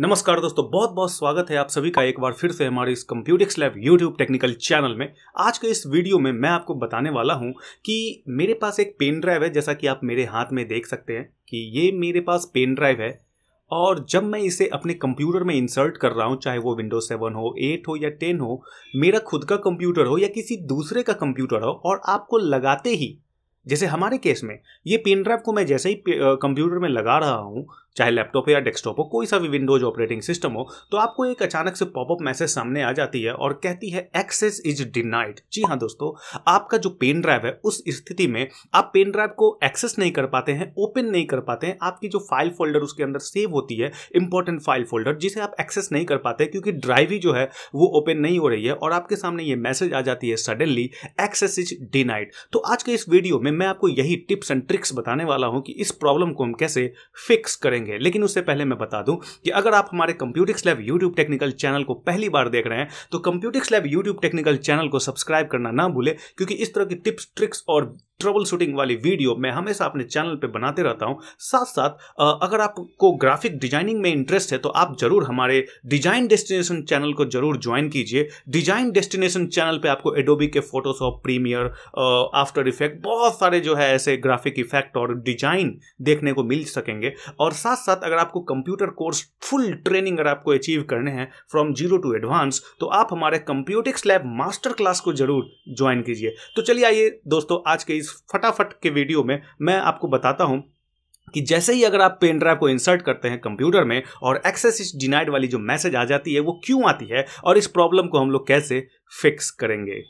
नमस्कार दोस्तों बहुत बहुत स्वागत है आप सभी का एक बार फिर से हमारे इस Computics lab YouTube technical channel में आज के इस वीडियो में मैं आपको बताने वाला हूं कि मेरे पास एक पेन ड्राइव है जैसा कि आप मेरे हाथ में देख सकते हैं कि ये मेरे पास पेन ड्राइव है और जब मैं इसे अपने कंप्यूटर में इंसर्ट कर रहा हूँ चाहे वो विंडोज सेवन हो एट हो या टेन हो मेरा खुद का कंप्यूटर हो या किसी दूसरे का कंप्यूटर हो और आपको लगाते ही जैसे हमारे केस में ये पेन ड्राइव को मैं जैसे ही कंप्यूटर में लगा रहा हूँ चाहे लैपटॉप हो या डेस्कटॉप हो कोई सा भी विंडोज ऑपरेटिंग सिस्टम हो तो आपको एक अचानक से पॉपअप मैसेज सामने आ जाती है और कहती है एक्सेस इज डिनाइड जी हाँ दोस्तों आपका जो पेन ड्राइव है उस स्थिति में आप पेन ड्राइव को एक्सेस नहीं कर पाते हैं ओपन नहीं कर पाते हैं आपकी जो फाइल फोल्डर उसके अंदर सेव होती है इंपॉर्टेंट फाइल फोल्डर जिसे आप एक्सेस नहीं कर पाते क्योंकि ड्राइव ही जो है वो ओपन नहीं हो रही है और आपके सामने ये मैसेज आ जाती है सडनली एक्सेस इज डिनाइड तो आज के इस वीडियो में मैं आपको यही टिप्स एंड ट्रिक्स बताने वाला हूं कि इस प्रॉब्लम को हम कैसे फिक्स करेंगे करेंगे लेकिन उससे पहले मैं बता दूं कि अगर आप हमारे Computics lab YouTube technical channel को पहली बार देख रहे हैं तो Computics lab YouTube technical channel को सब्सक्राइब करना ना भूले क्योंकि इस तरह की टिप्स ट्रिक्स और ट्रबल शूटिंग वाली वीडियो मैं हमेशा अपने चैनल पे बनाते रहता हूँ साथ साथ अगर आपको ग्राफिक डिजाइनिंग में इंटरेस्ट है तो आप जरूर हमारे डिजाइन डेस्टिनेशन चैनल को जरूर ज्वाइन कीजिए डिजाइन डेस्टिनेशन चैनल पे आपको एडोबी के फोटोशॉप प्रीमियर आफ्टर इफेक्ट बहुत सारे जो है ऐसे ग्राफिक इफेक्ट और डिजाइन देखने को मिल सकेंगे और साथ साथ अगर आपको कंप्यूटर कोर्स फुल ट्रेनिंग अगर आपको अचीव करने हैं फ्रॉम जीरो टू एडवांस तो आप हमारे कंप्यूटिक्स लैब मास्टर क्लास को जरूर ज्वाइन कीजिए तो चलिए आइए दोस्तों आज के इस इस फटाफट के वीडियो में मैं आपको बताता हूं कि जैसे ही अगर आप पेन ड्राइव को इंसर्ट करते हैं कंप्यूटर में और एक्सेस इज डिनाइड वाली जो मैसेज आ जाती है वो क्यों आती है और इस प्रॉब्लम को हम लोग कैसे फिक्स करेंगे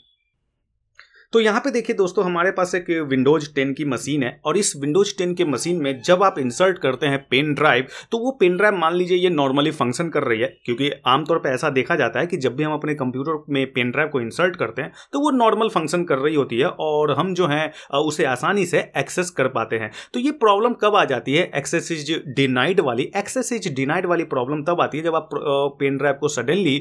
तो यहाँ पे देखिए दोस्तों हमारे पास एक विंडोज 10 की मशीन है और इस विंडोज 10 के मशीन में जब आप इंसर्ट करते हैं पेन ड्राइव तो वो पेन ड्राइव मान लीजिए ये नॉर्मली फंक्शन कर रही है क्योंकि आमतौर पर ऐसा देखा जाता है कि जब भी हम अपने कंप्यूटर में पेन ड्राइव को इंसर्ट करते हैं तो वो नॉर्मल फंक्शन कर रही होती है और हम जो है उसे आसानी से एक्सेस कर पाते हैं तो ये प्रॉब्लम कब आ जाती है एक्सेस इज डिनाइड वाली एक्सेस इज डिनाइड वाली प्रॉब्लम तब आती है जब आप पेन ड्राइव को सडनली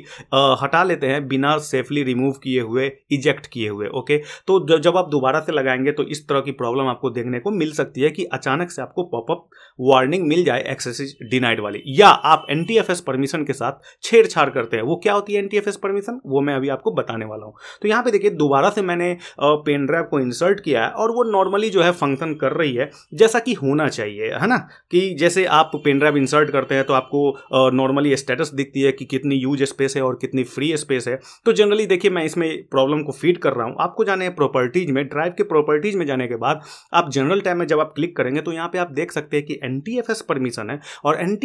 हटा लेते हैं बिना सेफली रिमूव किए हुए इजेक्ट किए हुए ओके तो जब आप दोबारा से लगाएंगे तो इस तरह की प्रॉब्लम आपको देखने को मिल सकती है कि अचानक से आपको पॉपअप वार्निंग मिल जाए एक्सेसिज डिनाइड वाली या आप एन परमिशन के साथ छेड़छाड़ करते हैं वो क्या होती है एन परमिशन वो मैं अभी आपको बताने वाला हूँ तो यहाँ पर देखिए दोबारा से मैंने पेन ड्राइव को इंसर्ट किया है और वो नॉर्मली जो है फंक्शन कर रही है जैसा कि होना चाहिए है ना कि जैसे आप पेन ड्राइव इंसर्ट करते हैं तो आपको नॉर्मली स्टेटस दिखती है कि कितनी यूज स्पेस है और कितनी फ्री स्पेस है तो जनरली देखिए मैं इसमें प्रॉब्लम को फीड कर रहा हूँ आपको जाने हैं प्रॉपर्टीज़ में ड्राइव के प्रॉपर्टीज़ में जाने के बाद आप जनरल टैब में जब आप क्लिक करेंगे तो यहाँ पे आप देख सकते हैं कि एन परमिशन है और एन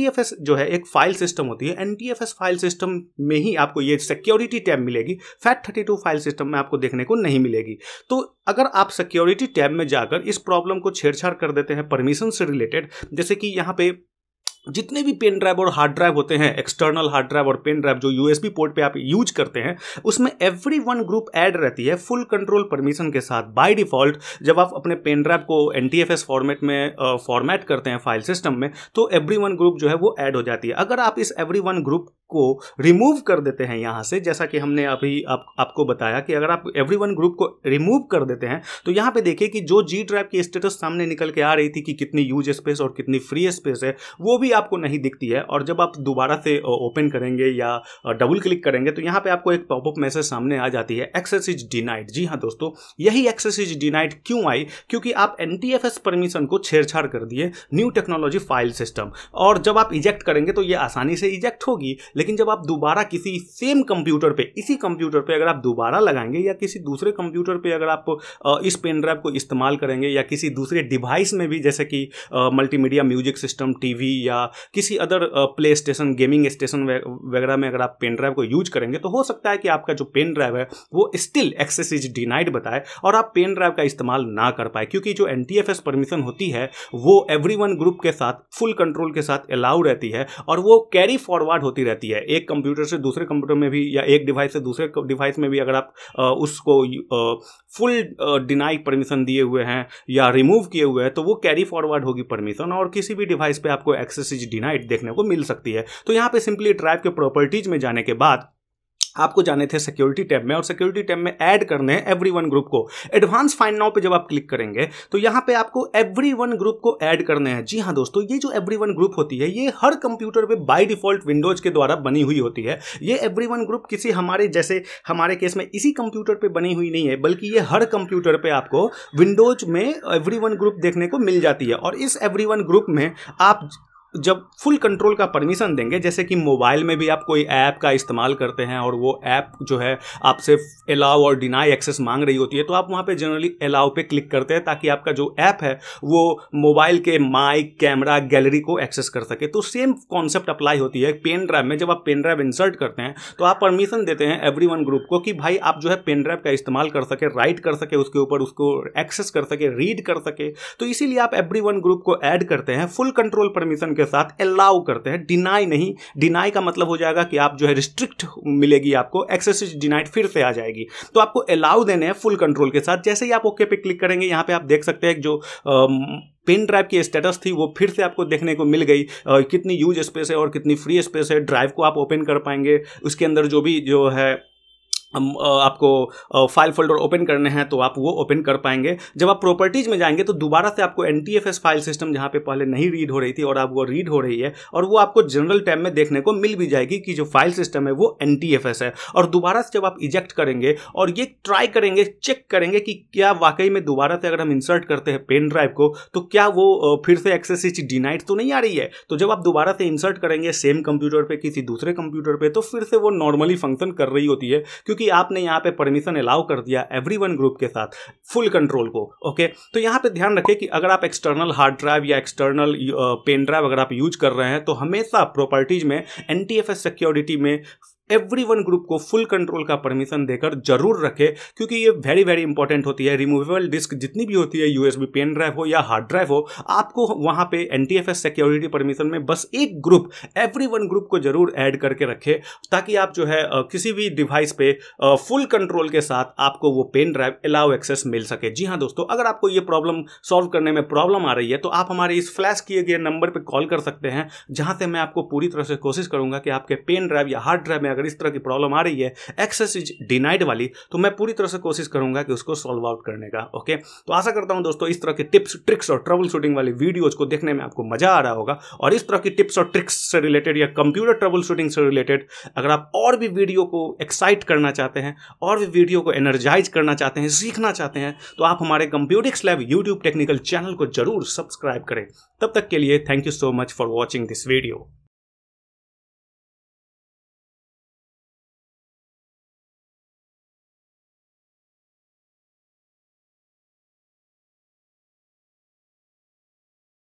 जो है एक फाइल सिस्टम होती है एन फाइल सिस्टम में ही आपको ये सिक्योरिटी टैब मिलेगी फैट थर्टी फाइल सिस्टम में आपको देखने को नहीं मिलेगी तो अगर आप सिक्योरिटी टैब में जाकर इस प्रॉब्लम को छेड़छाड़ कर देते हैं परमिशन से रिलेटेड जैसे कि यहाँ पे जितने भी पेन ड्राइव और हार्ड ड्राइव होते हैं एक्सटर्नल हार्ड ड्राइव और पेन ड्राइव जो यूएसबी पोर्ट पे आप यूज करते हैं उसमें एवरी वन ग्रुप ऐड रहती है फुल कंट्रोल परमिशन के साथ बाय डिफॉल्ट जब आप अपने पेन ड्राइव को एन फॉर्मेट में फॉर्मेट करते हैं फाइल सिस्टम में तो एवरी वन ग्रुप जो है वो ऐड हो जाती है अगर आप इस एवरी वन ग्रुप को रिमूव कर देते हैं यहाँ से जैसा कि हमने अभी आप, आपको बताया कि अगर आप एवरी वन ग्रुप को रिमूव कर देते हैं तो यहाँ पे देखिए कि जो जी ड्राइव की स्टेटस सामने निकल के आ रही थी कि कितनी यूज स्पेस और कितनी फ्री स्पेस है वो भी आपको नहीं दिखती है और जब आप दोबारा से ओपन करेंगे या डबल क्लिक करेंगे तो यहाँ पे आपको एक पॉपअप मैसेज सामने आ जाती है एक्सेस इज डिनाइड जी हाँ दोस्तों यही एक्सेस इज डिनाइड क्यों आई क्योंकि आप एन परमिशन को छेड़छाड़ कर दिए न्यू टेक्नोलॉजी फाइल सिस्टम और जब आप इजेक्ट करेंगे तो ये आसानी से इजेक्ट होगी लेकिन जब आप दोबारा किसी सेम कंप्यूटर पे इसी कंप्यूटर पे अगर आप दोबारा लगाएंगे या किसी दूसरे कंप्यूटर पे अगर आप इस पेन ड्राइव को इस्तेमाल करेंगे या किसी दूसरे डिवाइस में भी जैसे कि मल्टीमीडिया म्यूजिक सिस्टम टीवी या किसी other PlayStation gaming station वगैरह में अगर आप पेन ड्राइव को यूज करेंगे तो हो सकता है कि आपका जो पेन ड्राइव है वो स्टिल एक्सेस इज डिनाइड बताए और आप पेन ड्राइव का इस्तेमाल ना कर पाए क्योंकि जो एन परमिशन होती है वो एवरी ग्रुप के साथ फुल कंट्रोल के साथ अलाउ रहती है और वो कैरी फॉरवर्ड होती रहती है है एक कंप्यूटर से दूसरे कंप्यूटर में भी या एक डिवाइस से दूसरे डिवाइस में भी अगर आप आ, उसको आ, फुल डिनाई परमिशन दिए हुए हैं या रिमूव किए हुए हैं तो वो कैरी फॉरवर्ड होगी परमिशन और किसी भी डिवाइस पर आपको एक्सेस इज डिनाइड देखने को मिल सकती है तो यहाँ पर सिंपली ड्राइव के प्रॉपर्टीज में जाने के बाद आपको जाने थे सिक्योरिटी टैब में और सिक्योरिटी टैब में ऐड करने हैं एवरी वन ग्रुप को एडवांस फाइंड नाउ पे जब आप क्लिक करेंगे तो यहाँ पे आपको एवरी वन ग्रुप को ऐड करने हैं जी हाँ दोस्तों ये जो एवरी वन ग्रुप होती है ये हर कंप्यूटर पे बाय डिफॉल्ट विंडोज के द्वारा बनी हुई होती है ये एवरी वन ग्रुप किसी हमारे जैसे हमारे केस में इसी कंप्यूटर पर बनी हुई नहीं है बल्कि ये हर कंप्यूटर पर आपको विंडोज में एवरी वन ग्रुप देखने को मिल जाती है और इस एवरी वन ग्रुप में आप जब फुल कंट्रोल का परमिशन देंगे जैसे कि मोबाइल में भी आप कोई ऐप का इस्तेमाल करते हैं और वो ऐप जो है आपसे अलाउ और डिनाई एक्सेस मांग रही होती है तो आप वहाँ पे जनरली अलाउ पे क्लिक करते हैं ताकि आपका जो ऐप है वो मोबाइल के माइक कैमरा गैलरी को एक्सेस कर सके तो सेम कॉन्सेप्ट अप्लाई होती है पेन ड्राइव में जब आप पेन ड्राइव इंसर्ट करते हैं तो आप परमिशन देते हैं एवरी ग्रुप को कि भाई आप जो है पेन ड्राइव का इस्तेमाल कर सके राइट कर सके उसके ऊपर उसको एक्सेस कर सके रीड कर सके तो इसीलिए आप एवरी ग्रुप को ऐड करते हैं फुल कंट्रोल परमिशन के के साथ अलाउ करते हैं डिनाई नहीं डिनाई का मतलब हो जाएगा कि आप जो है रिस्ट्रिक्ट मिलेगी आपको एक्सेस डिनाइड फिर से आ जाएगी तो आपको अलाउ देने हैं फुल कंट्रोल के साथ जैसे ही आप ओके पे क्लिक करेंगे यहाँ पे आप देख सकते हैं जो पेन ड्राइव की स्टेटस थी वो फिर से आपको देखने को मिल गई आ, कितनी यूज स्पेस है और कितनी फ्री स्पेस है ड्राइव को आप ओपन कर पाएंगे उसके अंदर जो भी जो है आपको फाइल फोल्डर ओपन करने हैं तो आप वो ओपन कर पाएंगे जब आप प्रॉपर्टीज़ में जाएंगे तो दोबारा से आपको एन फाइल सिस्टम जहाँ पे पहले नहीं रीड हो रही थी और आप वो रीड हो रही है और वो आपको जनरल टैब में देखने को मिल भी जाएगी कि जो फाइल सिस्टम है वो एन है और दोबारा से जब आप इजेक्ट करेंगे और ये ट्राई करेंगे चेक करेंगे कि क्या वाकई में दोबारा से अगर हम इंसर्ट करते हैं पेन ड्राइव को तो क्या वो फिर से एक्सेस इच डिनाइट तो नहीं आ रही है तो जब आप दोबारा से इंसर्ट करेंगे सेम कंप्यूटर पर किसी दूसरे कंप्यूटर पर तो फिर से वो नॉर्मली फंक्शन कर रही होती है क्योंकि क्योंकि आपने यहाँ पे परमिशन अलाउ कर दिया एवरी वन ग्रुप के साथ फुल कंट्रोल को ओके तो यहाँ पे ध्यान रखें कि अगर आप एक्सटर्नल हार्ड ड्राइव या एक्सटर्नल पेन ड्राइव अगर आप यूज कर रहे हैं तो हमेशा प्रॉपर्टीज में एन सिक्योरिटी में एवरी वन ग्रुप को फुल कंट्रोल का परमिशन देकर जरूर रखें क्योंकि ये वेरी वेरी इंपॉर्टेंट होती है रिमूवेबल डिस्क जितनी भी होती है यूएसबी पेन ड्राइव हो या हार्ड ड्राइव हो आपको वहां पे एस सिक्योरिटी परमिशन में बस एक ग्रुप एवरी वन ग्रुप को जरूर ऐड करके रखें ताकि आप जो है किसी भी डिवाइस पे फुल कंट्रोल के साथ आपको वो पेन ड्राइव अलाउ एक्सेस मिल सके जी हाँ दोस्तों अगर आपको ये प्रॉब्लम सॉल्व करने में प्रॉब्लम आ रही है तो आप हमारे इस फ्लैश किए गए नंबर पर कॉल कर सकते हैं जहां से मैं आपको पूरी तरह से कोशिश करूंगा कि आपके पेन ड्राइव या हार्ड ड्राइव में अगर अगर इस तरह की प्रॉब्लम आ रही है एक्सेस इज डिनाइड वाली तो मैं पूरी तरह से कोशिश करूंगा कि उसको सॉल्व आउट करने का ओके तो आशा करता हूं दोस्तों इस तरह के टिप्स ट्रिक्स और ट्रबल शूटिंग वाली वीडियोज को देखने में आपको मजा आ रहा होगा और इस तरह की टिप्स और ट्रिक्स से रिलेटेड या कंप्यूटर ट्रबल शूटिंग से रिलेटेड अगर आप और भी वीडियो को एक्साइट करना चाहते हैं और भी वीडियो को एनर्जाइज करना चाहते हैं सीखना चाहते हैं तो आप हमारे Computics lab YouTube technical channel को जरूर सब्सक्राइब करें तब तक के लिए thank you so much for watching this video